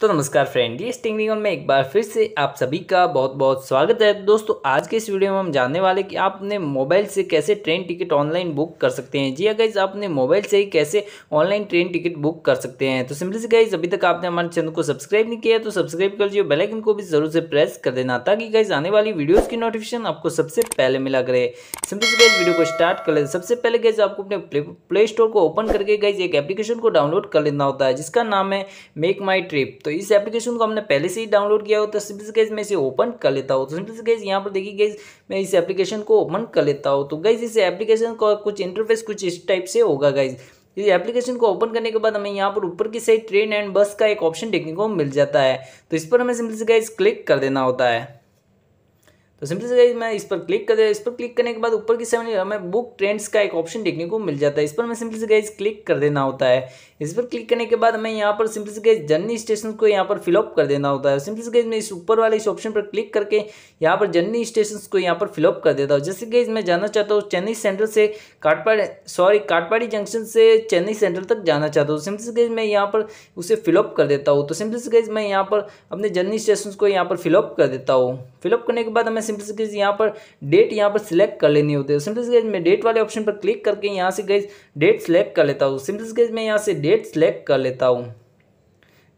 तो नमस्कार फ्रेंड ये स्टिंग में एक बार फिर से आप सभी का बहुत बहुत स्वागत है दोस्तों आज के इस वीडियो में हम जानने वाले कि आप अपने मोबाइल से कैसे ट्रेन टिकट ऑनलाइन बुक कर सकते हैं जी अगर हाँ आप अपने मोबाइल से ही कैसे ऑनलाइन ट्रेन टिकट बुक कर सकते हैं तो सिंपली से गाइज अभी तक आपने हमारे चैनल को सब्सक्राइब नहीं किया तो सब्सक्राइब कर लीजिए बेलाइकन को भी जरूर से प्रेस कर देना ताकि गाइज आने वाली वीडियोज़ की नोटिफिकेशन आपको सबसे पहले मिला करे सिंपली से गाइज वीडियो को स्टार्ट कर ले सबसे पहले गाइज आपको अपने प्ले स्टोर को ओपन करके गाइज एक एप्लीकेशन को डाउनलोड कर लेना होता है जिसका नाम है मेक माई ट्रिप तो इस एप्लीकेशन को हमने पहले से ही डाउनलोड किया हो तो सिंपल गैस मैं इसे ओपन कर लेता हूँ तो सिंपल गैस यहाँ पर देखिए गैस मैं इस एप्लीकेशन को ओपन कर लेता हूँ तो गैस इस एप्लीकेशन का कुछ इंटरफेस कुछ इस टाइप से होगा गाइज इस एप्लीकेशन को ओपन करने के बाद हमें यहाँ पर ऊपर की साइड ट्रेन एंड बस का एक ऑप्शन देखने को मिल जाता है तो इस पर हमें सिंपल से गैस क्लिक कर देना होता है तो सिंपली से मैं इस पर क्लिक कर दिया इस पर क्लिक करने के बाद ऊपर की सामने हमें बुक ट्रेंड्स का एक ऑप्शन देखने को मिल जाता है इस पर मैं सिंपली से गई क्लिक कर देना होता है इस पर क्लिक करने के बाद हमें यहाँ पर सिंपली से गाइज जर्नी स्टेशन को यहाँ पर फिलअप कर देना होता है सिंपली से गई मैं इस ऊपर वाले इस ऑप्शन पर क्लिक करके यहाँ पर जर्नी स्टेशन को यहाँ पर फिलअप कर देता हूँ जैसे कि मैं जाना चाहता हूँ चेन्नई सेंट्रल से काटपाड़ी सॉरी काटपाड़ी जंक्शन से चेन्नई सेंट्रल तक जाना चाहता हूँ सिंपली से गई मैं यहाँ पर उसे फिलअप कर देता हूँ तो सिंपली से गई मैं यहाँ पर अपने जर्नी स्टेशन को यहाँ पर फिलअप कर देता हूँ फिलअप करने के बाद हमें सिंपल गई यहाँ पर डेट यहाँ पर सिलेक्ट कर लेनी होती है सिंपल गई मैं डेट वाले ऑप्शन पर क्लिक करके यहाँ से गई डेट सेलेक्ट कर लेता हूँ सिंपल गई मैं यहाँ से डेट सेलेक्ट कर लेता हूँ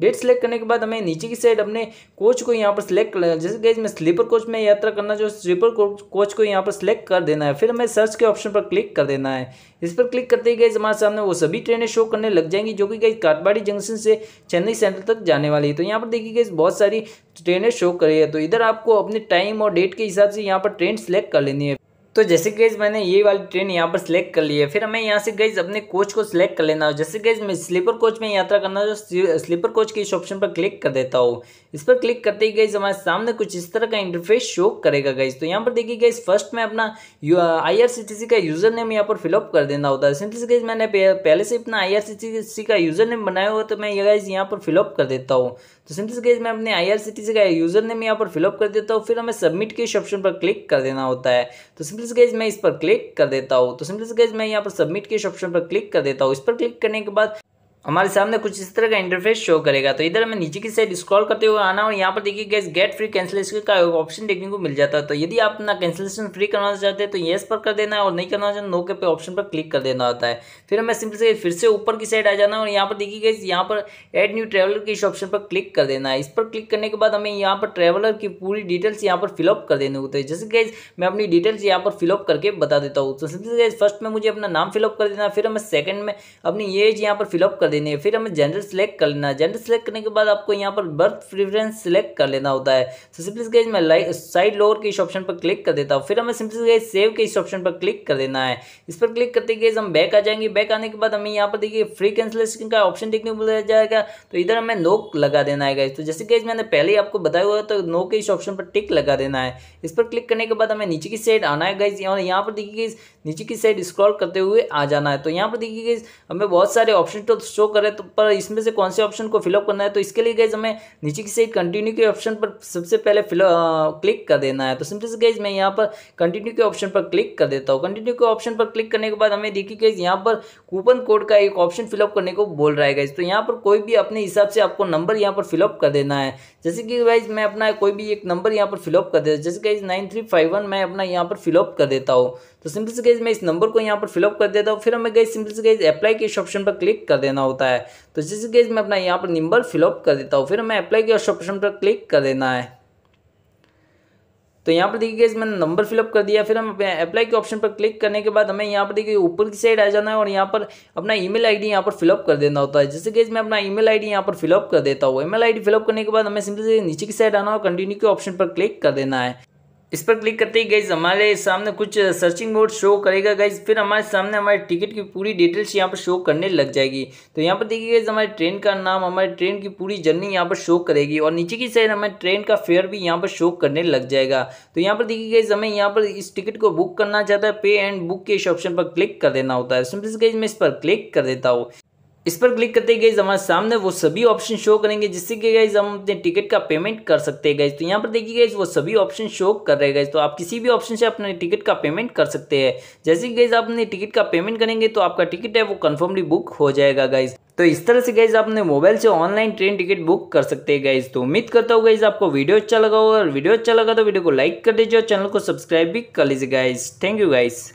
डेट सेलेक्ट करने के बाद हमें नीचे की साइड अपने कोच को यहाँ पर सिलेक्ट करना है जैसे गैज मैं स्लीपर कोच में यात्रा करना जो स्लीपर कोच को यहाँ पर सिलेक्ट कर देना है फिर हमें सर्च के ऑप्शन पर क्लिक कर देना है इस पर क्लिक करते ही गए हमारे सामने वो सभी ट्रेनें शो करने लग जाएंगी जो कि गई काटबाड़ी जंक्शन से चेन्नई सेंट्रल तक जाने वाली है तो यहाँ पर देखिए गई बहुत सारी ट्रेनें शो करी है तो इधर आपको अपने टाइम और डेट के हिसाब से यहाँ पर ट्रेन सेलेक्ट कर लेनी है तो जैसे गैज मैंने ये वाली ट्रेन यहाँ पर सिलेक्ट कर ली है फिर हमें यहाँ से गैज अपने कोच को सिलेक्ट कर लेना हो जैसे गैज मैं स्लीपर कोच में यात्रा करना हो स्लीपर कोच के इस ऑप्शन पर क्लिक कर देता हूँ इस पर क्लिक करते ही गैज हमारे सामने कुछ इस तरह का इंटरफेस शो करेगा गैज तो यहाँ पर देखिए गैज फर्स्ट में अपना आई का यूज़र नेम यहाँ पर फिलअप कर देना होता है सिंपल गैज मैंने पहले से अपना आई का यूज़र नेम बनाया हुआ तो मैं ये गैज यहाँ पर फिलअप कर देता हूँ तो सिंपल गैज मैं अपने आई का यूज़र नेम यहाँ पर फिलअप कर देता हूँ फिर हमें सबमिट के इस ऑप्शन पर क्लिक कर देना होता है तो सिंपलीस गाइज मैं इस पर क्लिक कर देता हूँ तो सिंपलीस गाइज मैं यहाँ पर सबमिट के ऑप्शन पर क्लिक कर देता हूँ इस पर क्लिक करने के बाद हमारे सामने कुछ इस तरह का इंटरफेस शो करेगा तो इधर हमें नीचे की साइड स्क्रॉल करते हुए आना और यहाँ पर देखिए गैस गेट फ्री कैंसिलेशन का ऑप्शन देखने को मिल जाता है तो यदि आप अपना कैंसिलेशन फ्री करवाना चाहते हैं तो येस पर कर देना है और नहीं करना चाहते नो के पे ऑप्शन पर क्लिक कर देना होता है फिर हमें सिंपल से फिर से ऊपर की साइड आ जाना और यहाँ पर देखिए गैस यहाँ पर एड न्यू ट्रेवलर के इस ऑप्शन पर क्लिक कर देना है इस पर क्लिक करने के बाद हमें यहाँ पर ट्रेवलर की पूरी डिटेल्स यहाँ पर फिलअप कर देने होते हैं जैसे गैस मैं अपनी डिटेल्स यहाँ पर फिलअप करके बता देता हूँ तो सिंपल से गैस फर्स्ट में मुझे अपना नाम फिलअप कर देना फिर हमें सेकंड में अपनी एज यहाँ पर फिलअप कर देनी है फिर हमें जेंडर सेलेक्ट कर लेना है जेंडर सेलेक्ट करने के बाद आपको यहाँ पर बर्थ प्रिफरेंस सेलेक्ट कर लेना होता है तो सिंपल गेज में लाइक साइड लोअर के इस ऑप्शन पर क्लिक कर देता हूँ फिर हमें सिंपल गेज सेव के इस ऑप्शन पर क्लिक कर देना है इस पर क्लिक करते गए हम बैक आ जाएंगे बैक आने के बाद हमें यहाँ पर देखिए फ्री कैंसिलेशन का ऑप्शन देखने को मिल जाएगा तो इधर हमें नोक लगा देना है गाइज तो जैसे गेज मैंने पहले आपको बताया हुआ तो नो के इस ऑप्शन पर टिक लगा देना है इस पर क्लिक करने के बाद हमें नीचे की साइड आना है गाइज और यहाँ पर देखिए नीचे की साइड स्क्रॉल करते हुए आ जाना है तो यहाँ पर देखिए हमें बहुत सारे ऑप्शन तो शो करे तो पर इसमें से कौन से ऑप्शन को फिलअप करना है तो इसके लिए गैज हमें नीचे की साइड कंटिन्यू के ऑप्शन पर सबसे पहले फिल क्लिक कर देना है तो सिंपली से गैज मैं यहाँ पर कंटिन्यू के ऑप्शन पर क्लिक कर देता हूँ कंटिन्यू के ऑप्शन पर क्लिक करने के बाद हमें देखिए गैज यहाँ पर कूपन कोड का एक ऑप्शन फिलअप करने को बोल रहा है गैज तो यहाँ पर कोई भी अपने हिसाब से आपको नंबर यहाँ पर फिलअप कर देना है जैसे कि गैज मैं अपना कोई भी एक नंबर यहाँ पर फिलअप कर देता जैसे गैज नाइन वन मैं अपना यहाँ पर फिलअप कर देता हूँ तो सिंपल से गैज मैं इस नंबर को यहाँ पर फिलअप कर देता हूँ फिर हमें गाइज सिंपल से गाइज अप्लाई के इस ऑप्शन पर क्लिक कर देना होता है तो जिस केस में अपना यहाँ पर निम्बल फिलअप कर देता हूँ फिर हमें अप्लाई के ऑप्शन पर क्लिक कर देना है तो यहाँ पर देखिए गैस मैंने नंबर फिलअप कर दिया फिर हम अप्लाई के ऑप्शन पर क्लिक करने के बाद हमें यहाँ पर देखिए ऊपर की साइड आ जाना है और यहाँ पर अपना ईमेल आईडी यहाँ पर फिलअप कर देना होता है जैसे गैस मैं अपना ईमेल आईडी यहाँ पर फिलअप कर देता हूँ ईमेल आईडी फिलअप करने के बाद हमें सिंपल से नीचे की साइड आना और कंटिन्यू के ऑप्शन पर क्लिक कर देना है इस पर क्लिक करते ही गई हमारे सामने कुछ सर्चिंग मोड शो करेगा गाइज फिर हमारे सामने हमारे टिकट की पूरी डिटेल्स यहाँ पर शो करने लग जाएगी तो यहाँ पर देखिए गई हमारे ट्रेन का नाम हमारे ट्रेन की पूरी जर्नी यहाँ पर शो करेगी और नीचे की साइड हमारे ट्रेन का फेयर भी यहाँ पर शो करने लग जाएगा तो यहाँ पर देखिए गई हमें यहाँ पर इस टिकट को बुक करना चाहता है पे एंड बुक के इस ऑप्शन पर क्लिक कर देना होता है सिंपल गई मैं इस पर क्लिक कर देता हूँ इस पर क्लिक करते गए हमारे सामने वो सभी ऑप्शन शो करेंगे जिससे कि गए हम अपने टिकट का पेमेंट कर सकते हैं तो यहाँ पर देखिए गए वो सभी ऑप्शन शो कर रहे गए तो आप किसी भी ऑप्शन से अपने टिकट का पेमेंट कर सकते हैं जैसे कि गए आप अपने टिकट का पेमेंट करेंगे तो आपका टिकट है वो कन्फर्मली बुक हो जाएगा गाइज तो इस तरह से गाइज आपने मोबाइल से ऑनलाइन ट्रेन टिकट बुक कर सकते हैं गाइज तो उम्मीद करता हूँ गाइज आपको वीडियो अच्छा लगा होगा और वीडियो अच्छा लगा तो वीडियो को लाइक कर दीजिए और चैनल को सब्सक्राइब भी कर लीजिए गाइज थैंक यू गाइज